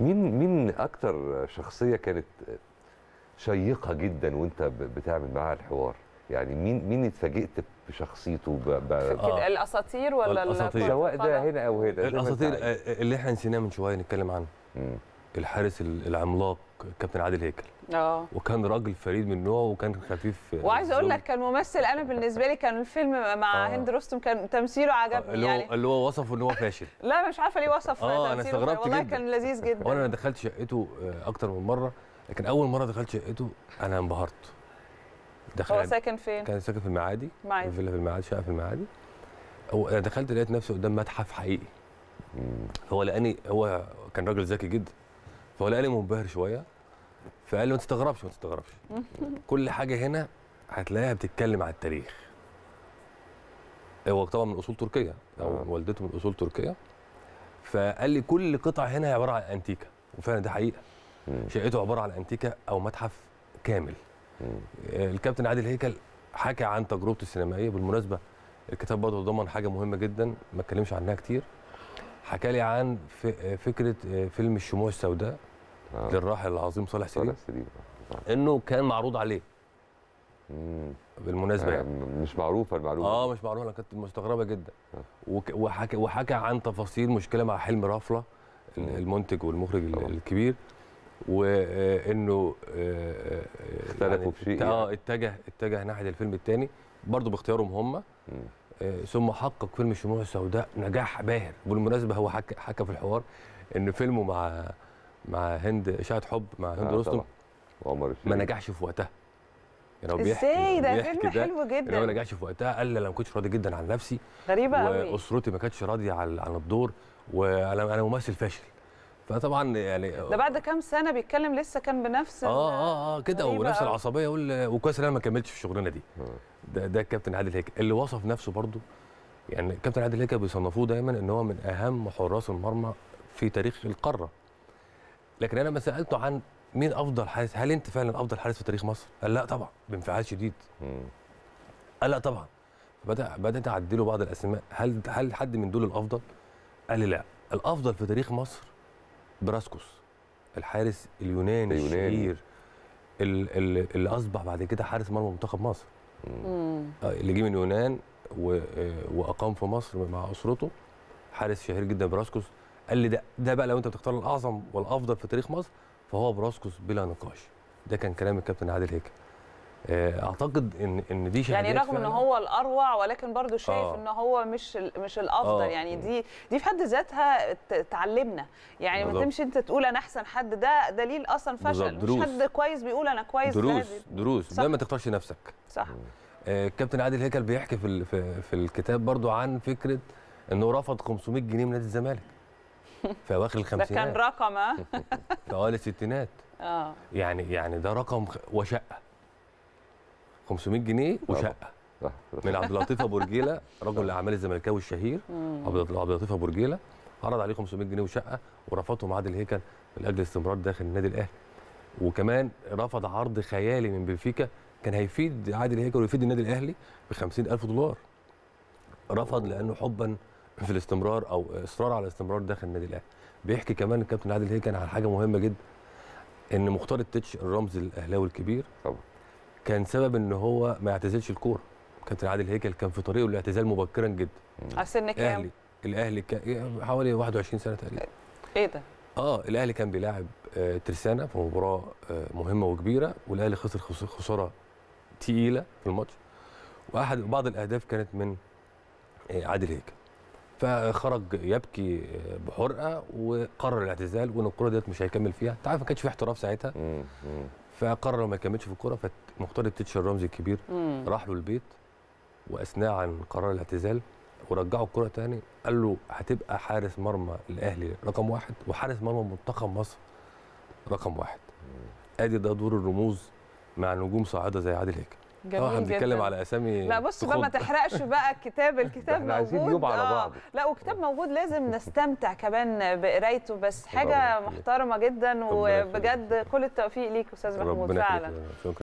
مين مين اكتر شخصيه كانت شيقه جدا وانت بتعمل معاها الحوار يعني مين مين اتفاجئت بشخصيته ب... ب... آه. الاساطير ولا الاساطير سواء ده هنا او هنا الاساطير آه، آه، اللي احنا نسيناه من شويه نتكلم عنه الحارس العملاق كابتن عادل هيكل اه وكان راجل فريد من نوعه وكان خفيف وعايز اقول لك كان ممثل انا بالنسبه لي كان الفيلم مع آه. هند رستم كان تمثيله عجبني آه اللي يعني اللي هو وصفه ان هو فاشل لا مش عارفه ليه وصف آه انا استغربت والله جدا. كان لذيذ جدا وانا دخلت شقته آه، اكتر من مره لكن اول مره دخلت شقته انا انبهرت دخل هو ساكن فين؟ كان ساكن في المعادي معادي فيلا في المعادي شقه في المعادي هو دخلت لقيت نفسي قدام متحف حقيقي هو لاني هو كان راجل ذكي جدا فهو لقاني منبهر شويه فقال لي ما تستغربش ما تستغربش كل حاجه هنا هتلاقيها بتتكلم على التاريخ هو طبعا من اصول تركيه او آه. والدته من اصول تركيه فقال لي كل قطعه هنا عباره عن انتيكا وفعلا ده حقيقه شقته عباره عن انتيكا او متحف كامل آه، الكابتن عادل هيكل حكى عن تجربته السينمائيه بالمناسبه الكتاب برضه ضمن حاجه مهمه جدا ما اتكلمش عنها كتير حكى لي عن فكره آه، فيلم الشموع السوداء آه. للراحل العظيم صالح سليم صالح سليم آه، انه كان معروض عليه مم. بالمناسبه يعني مش معروفه المعلومه اه مش معروفه آه، انا كنت مستغربه جدا آه. وحكى وحكى عن تفاصيل مشكله مع حلم رافله المنتج والمخرج طبعا. الكبير وانه اختلفوا يعني في شيء اه يعني. اتجه اتجه ناحيه الفيلم الثاني برضه باختيارهم هم ثم حقق فيلم الشموع السوداء نجاح باهر بالمناسبه هو حكى حكى في الحوار ان فيلمه مع مع هند اشاعه حب مع هند آه رستم ما نجحش في وقتها يعني هو بيحكي ازاي ده فيلم حلو جدا هو ما نجحش في وقتها قال لي انا ما كنتش راضي جدا عن نفسي غريبه قوي واسرتي ما كانتش راضيه عن الدور وانا ممثل فاشل فطبعا يعني ده بعد كام سنه بيتكلم لسه كان بنفس اه اه اه كده ونفس العصبيه وكويس ان انا ما كملتش في الشغلانه دي ده ده الكابتن عادل هيك اللي وصف نفسه برده يعني الكابتن عادل هيك بيصنفوه دايما ان هو من اهم حراس المرمى في تاريخ القاره لكن انا لما سالته عن مين افضل حارس هل انت فعلا افضل حارس في تاريخ مصر قال لا طبعا بانفعال شديد قال لا طبعا بدا بدات اعدله بعض الاسماء هل هل حد من دول الافضل قال لي لا الافضل في تاريخ مصر براسكوس الحارس اليوناني, اليوناني. الشهير اللي, اللي اصبح بعد كده حارس مرمى منتخب مصر مم. آه، اللي جه من اليونان آه، واقام في مصر مع اسرته حارس شهير جدا براسكوس قال لي ده ده بقى لو انت بتختار الاعظم والافضل في تاريخ مصر فهو براسكوس بلا نقاش ده كان كلام الكابتن عادل هيكل آه، اعتقد ان ان دي يعني رغم ان هو الاروع ولكن برضه شايف آه. ان هو مش مش الافضل آه. يعني دي دي في حد ذاتها تعلمنا يعني بالضبط. ما تمشي انت تقول انا احسن حد ده دليل اصلا فشل مش حد كويس بيقول انا كويس دروس لازم. دروس ما تقطعش نفسك صح آه كابتن عادل هيكل بيحكي في في الكتاب برضه عن فكره انه رفض 500 جنيه من نادي الزمالك في اواخر الخمسينات ده كان رقم اه في اوائل الستينات اه يعني يعني ده رقم وشقه 500 جنيه وشقه من عبد اللطيف ابو رجيله رجل الاعمال الزملكاوي الشهير عبد اللطيف ابو رجيله عرض عليه 500 جنيه وشقه ورفضهم عادل هيكل لاجل استمرار داخل النادي الاهلي وكمان رفض عرض خيالي من بنفيكا كان هيفيد عادل هيكل ويفيد النادي الاهلي ب 50000 دولار رفض لانه حبا في الاستمرار او اصرار على الاستمرار داخل النادي الاهلي بيحكي كمان الكابتن عادل هيكل عن حاجه مهمه جدا ان مختار التتش الرمز الاهلاوي الكبير طبعا كان سبب ان هو ما يعتزلش الكوره كابتن عادل هيكل كان في طريقه للاعتزال مبكرا جدا على سن كام الاهلي الاهلي كان حوالي 21 سنه تقريبا ايه ده اه الاهلي كان بيلاعب آه ترسانه في مباراه آه مهمه وكبيره والاهلي خسر خساره تقيله في الماتش واحد بعض الاهداف كانت من آه عادل هيكل فخرج يبكي آه، بحرقه وقرر الاعتزال وان الكوره ديت مش هيكمل فيها انت عارف ما كانش في احتراف ساعتها فقرر ما يكملش في الكوره فمختار التيتشر رمزي الكبير مم. راح له البيت واثناه عن قرار الاعتزال ورجعه الكوره تاني قال له هتبقى حارس مرمى الاهلي رقم واحد وحارس مرمى منتخب مصر رقم واحد ادي ده دور الرموز مع نجوم صاعده زي عادل هيكل آه، جميل اه هنتكلم على اسامي لا بص بقى ما تحرقش بقى الكتاب الكتاب موجود عايزين يوم على آه، بعض لا وكتاب موجود لازم نستمتع كمان بقرايته بس حاجه محترمه جدا وبجد كل التوفيق ليك استاذ محمود فعلا